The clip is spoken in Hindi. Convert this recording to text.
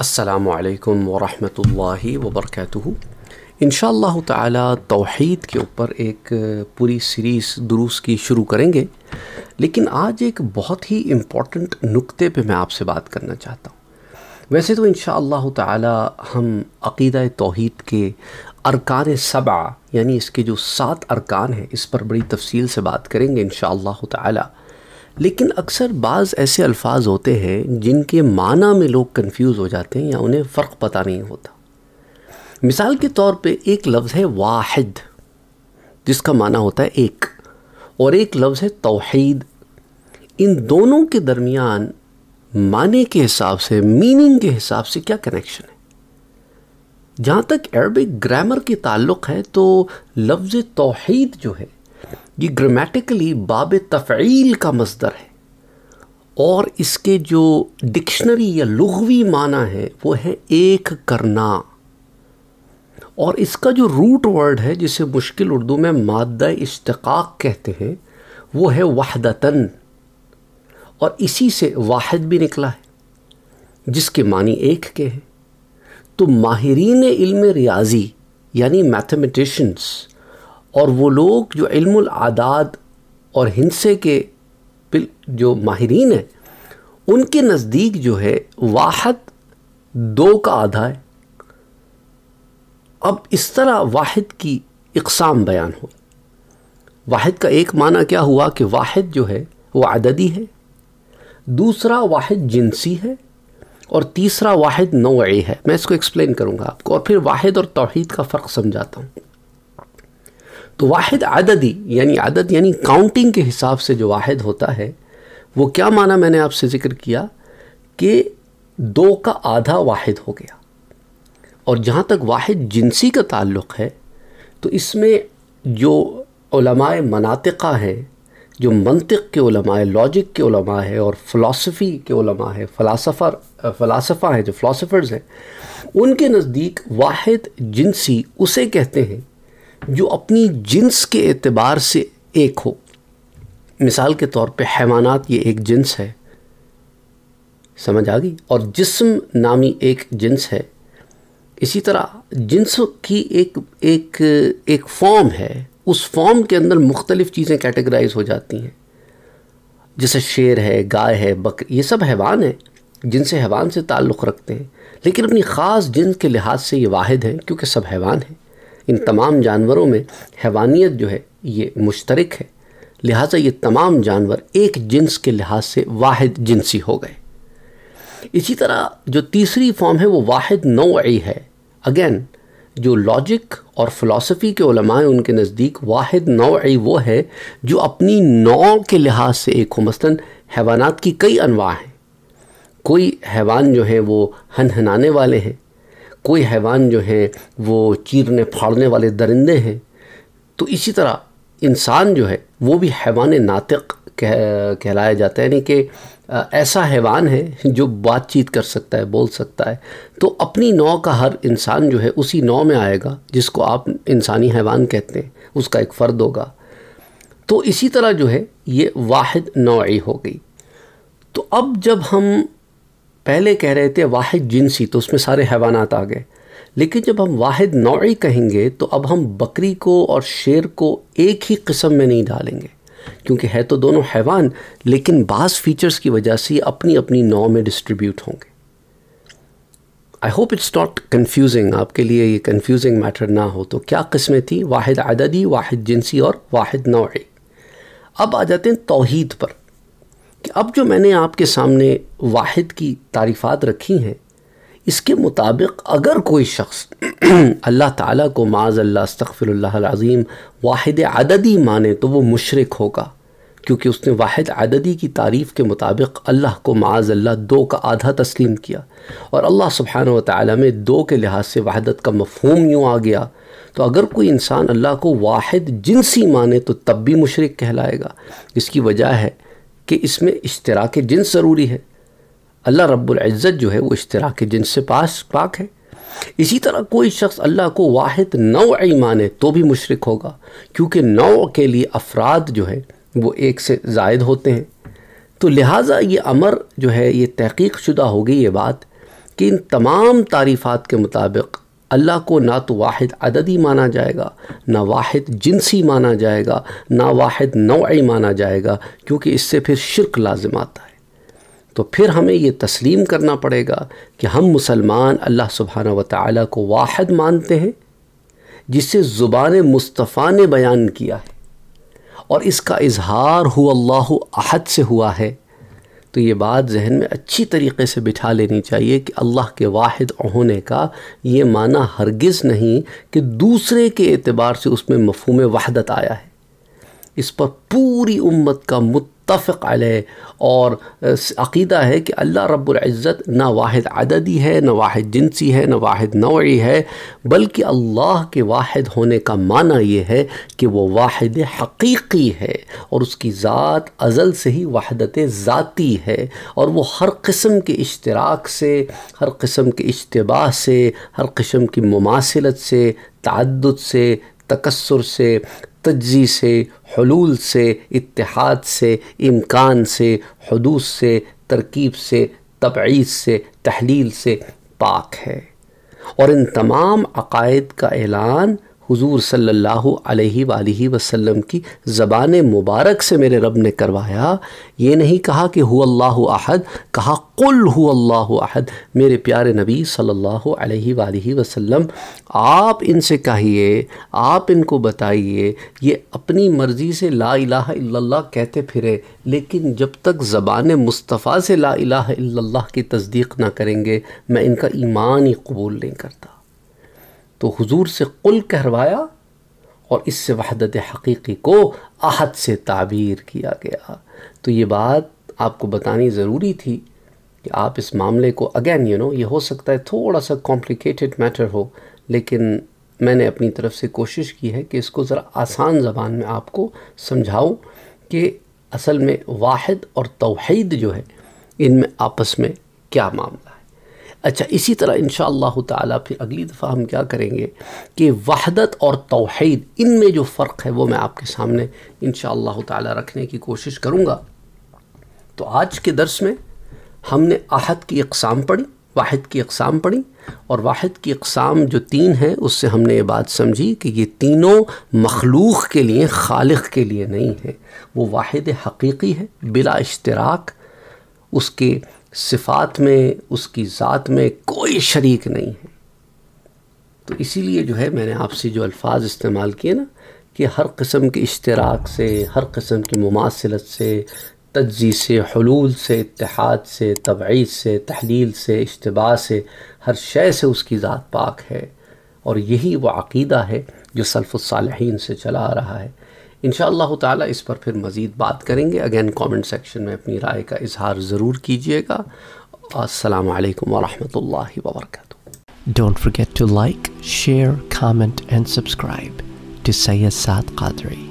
असलकम वरहि वबरक इन ताला तौहीद के ऊपर एक पूरी सीरीज़ दुरुस की शुरू करेंगे लेकिन आज एक बहुत ही इम्पॉर्टेंट नुक्ते पे मैं आपसे बात करना चाहता हूँ वैसे तो इन ताला हम अकीदा तोहद के अरकान सबा यानी इसके जो सात अरकान हैं इस पर बड़ी तफसील से बात करेंगे इन ताला लेकिन अक्सर बाज़ ऐसे अल्फाज होते हैं जिनके माना में लोग कंफ्यूज हो जाते हैं या उन्हें फ़र्क पता नहीं होता मिसाल के तौर पे एक लफ्ज़ है वाहिद जिसका माना होता है एक और एक लफ्ज़ है तोहैद इन दोनों के दरमियान माने के हिसाब से मीनिंग के हिसाब से क्या कनेक्शन है जहाँ तक अरबिक ग्रामर के ताल्लुक़ है तो लफ्ज़ तोहैद जो है ये ग्रामेटिकली बाब तफ़ील का मजदर है और इसके जो डिक्शनरी या लघवी माना है वो है एक करना और इसका जो रूट वर्ड है जिसे मुश्किल उर्दू में मादा इश्तकाक कहते हैं वो है वाहदतन और इसी से वाहिद भी निकला है जिसके मानी एक के हैं तो माहरीन इल्म रियाजी यानी मैथमेटिशंस और वो लोग जो आदाद और हिंसे के जो माहरीन हैं उनके नज़दीक जो है वाहद दो का आधा है अब इस तरह वाहिद की इकसाम बयान हुई वाहिद का एक माना क्या हुआ कि वाहिद जो है वो आददी है दूसरा वाहिद जिनसी है और तीसरा वाहिद नौ है मैं इसको एक्सप्लेन करूँगा आपको और फिर वाहिद और तोहद का फ़र्क समझाता हूँ तो वाहिद आददी यानी अदद यानी काउंटिंग के हिसाब से जो वाहिद होता है वो क्या माना मैंने आपसे ज़िक्र किया कि दो का आधा वाहिद हो गया और जहाँ तक वाहिद जिनसी का ताल्लुक़ है तो इसमें जो मनातिका हैं जो मंतिक के है लॉजिक के है और फ़िलासफ़ी के है फ़लासफ़र फ़लासफ़ा हैं जो फ़िलासफ़र्स हैं उनके नज़दीक वाहिद जिनसी उसे कहते हैं जो अपनी जिन्स के अतबार से एक हो मिसाल के तौर पे हैवानात ये एक जिन्स है समझ आ गई और जिस्म नामी एक जिन्स है इसी तरह जिन्स की एक एक एक फॉर्म है उस फॉर्म के अंदर मुख्तलिफ़ चीज़ें कैटेगराइज हो जाती हैं जैसे शेर है गाय है बक ये सब हैवान हैं जिनसे हैवान से ताल्लुक़ रखते हैं लेकिन अपनी ख़ास जिन के लिहाज से ये वाद हैं क्योंकि सब हैवान हैं इन तमाम जानवरों में हैवानियत जो है ये मुश्तरक है लिहाजा ये तमाम जानवर एक जिन्स के लिहाज से वाद जिनसी हो गए इसी तरह जो तीसरी फॉर्म है वो वाद नौई है अगेन जो लॉजिक और फ़िलासफ़ी के उलमाए उनके नज़दीक वाद नौई वो है जो अपनी नौ के लिहाज से एक हो मसला हैवानात की कई अनवा हैं कोई हैवान जो हैं वो हन हनाने वाले हैं कोई हैवान जो हैं वो चीरने फाड़ने वाले दरिंदे हैं तो इसी तरह इंसान जो है वो भी हैवान नातिक कह कहलाया जाता है यानी कि ऐसा हैवान है जो बातचीत कर सकता है बोल सकता है तो अपनी नौ का हर इंसान जो है उसी नौ में आएगा जिसको आप इंसानी हैवान कहते हैं उसका एक फ़र्द होगा तो इसी तरह जो है ये वाहिद नौ हो गई तो अब जब हम पहले कह रहे थे वाहिद जिनसी तो उसमें सारे हैवानात आ गए लेकिन जब हम वाहिद नौई कहेंगे तो अब हम बकरी को और शेर को एक ही कस्म में नहीं डालेंगे क्योंकि है तो दोनों हैवान लेकिन बास फीचर्स की वजह से अपनी अपनी नौ में डिस्ट्रीब्यूट होंगे I hope it's not confusing आपके लिए ये कन्फ्यूजिंग मैटर ना हो तो क्या किस्में थी वाहिद आददी वाहिद जिनसी और वाहिद नौ अब आ जाते हैं तोहद पर अब जो मैंने आपके सामने वाहिद की तारीफ़ात रखी हैं इसके मुताबिक अगर कोई शख्स अल्लाह ताला को माज अल्लाह अस्तफ़िरल्लाज़ीम वाहिद आददी माने तो वो मुशरक होगा क्योंकि उसने वाहिद आददी की तारीफ़ के मुताबिक अल्लाह को माज अल्लाह दो का आधा तस्लीम किया और अल्लाह सुबहान वाली में दो के लिहाज से वहादत का मफहूम यूँ आ गया तो अगर कोई इंसान अल्लाह को वाहिद जिनसी माने तो तब भी मुशरक कहलाएगा इसकी वजह है कि इसमें इश्तराक जिन्स ज़रूरी है अल्लाह रब्ज़त जो है वो इश्तराक जिन्स से पास पाक है इसी तरह कोई शख्स अल्लाह को वाहिद नौ माने तो भी मुशरक होगा क्योंकि नौ के लिए अफराद जो है वो एक से जायद होते हैं तो लिहाजा ये अमर जो है ये तहकीक शुदा होगी ये बात कि इन तमाम तारीफ़ात के मुताबिक अल्लाह को ना तो वाहिद अददी माना जाएगा ना वाहिद जिनसी माना जाएगा ना वाहिद नौई माना जाएगा क्योंकि इससे फिर शिरक लाजम आता है तो फिर हमें ये तस्लीम करना पड़ेगा कि हम मुसलमान अल्लाह सुबहाना व को वाद मानते हैं जिसे ज़ुबान मुस्तफ़ा ने बयान किया है और इसका इजहार हु अल्लाह अहद से हुआ है तो ये बात जहन में अच्छी तरीके से बिठा लेनी चाहिए कि अल्लाह के वाहिद होने का ये माना हरगिज़ नहीं कि दूसरे के एतबार से उसमें मफहम वहदत आया है इस पर पूरी उम्मत का मुत मुतफ़ आल और अक़ीदा है कि अल्लाह रब्ज़त ना वाद अददी है ना वाद जिनसी है ना वाद नवी है बल्कि अल्लाह के वाद होने का माना ये है कि वो वाद हकीकी है और उसकी ज़ात अज़ल से ही वहदत ज़ाती है और वो हर किस्म के इश्तराक से हर किस्म के इश्तबा से हर किस्म की ममासलत से तद से तकसर से तजी से हलूल से इतिहाद से इम्कान से हदूस से तरकीब से तबीज़ से तहलील से पाक है और इन तमाम अकायद का ऐलान हुजूर सल्लल्लाहु अलैहि वालैहि वसल्लम की ज़बान मुबारक से मेरे रब ने करवाया ये नहीं कहा कि हु अहद कहा कुल हु अहद मेरे प्यारे नबी सल्लल्लाहु अलैहि वालैहि वसल्लम आप इनसे कहिए आप इनको बताइए ये अपनी मर्ज़ी से ला इलाहा इल्लल्लाह कहते फिरे लेकिन जब तक ज़बान मुस्तफ़ा से ला इलाहा इल्लल्लाह की तस्दीक ना करेंगे मैं इनका ईमान ही कबूल नहीं करता तो हुजूर से कुल कहरवाया और इससे वहदत हकीकी को आहत से ताबीर किया गया तो ये बात आपको बतानी ज़रूरी थी कि आप इस मामले को अगेन यू नो ये हो सकता है थोड़ा सा कॉम्प्लिकेटेड मैटर हो लेकिन मैंने अपनी तरफ से कोशिश की है कि इसको ज़रा आसान ज़बान में आपको समझाऊँ कि असल में वाहिद और तोहद जो है इनमें आपस में क्या मामला अच्छा इसी तरह इन ताला फिर अगली दफ़ा हम क्या करेंगे कि वहदत और तोहद इन में जो फ़र्क है वो मैं आपके सामने इन ताला रखने की कोशिश करूँगा तो आज के दर्स में हमने आहद की अकसाम पढ़ी वाहिद की अकसाम पढ़ी और वाहिद की अकसाम जो तीन है उससे हमने ये बात समझी कि ये तीनों मखलूक के लिए खालिक के लिए नहीं है वो वाहिद हकीकी है बिला इश्तराक उसके सिफात में उसकी ज़ात में कोई शरीक नहीं है तो इसीलिए जो है मैंने आपसे जो अल्फाज इस्तेमाल किए ना कि हर कस्म के इश्तराक से हर कस्म की मुासिलत से तजी से हलूल से इतिहाद से तबीज़ से तहलील से इश्तबा से हर शय से उसकी ज़ात पाक है और यही वह अकीदा है जो सल्फ़ुसालहन से चला आ रहा है इन ताला इस पर फिर मज़ीद बात करेंगे अगेन कॉमेंट सेक्शन में अपनी राय का इजहार ज़रूर कीजिएगा असलकम वरहमतुल्लाह वबरक don't forget to like share comment and subscribe to Saeed Qadri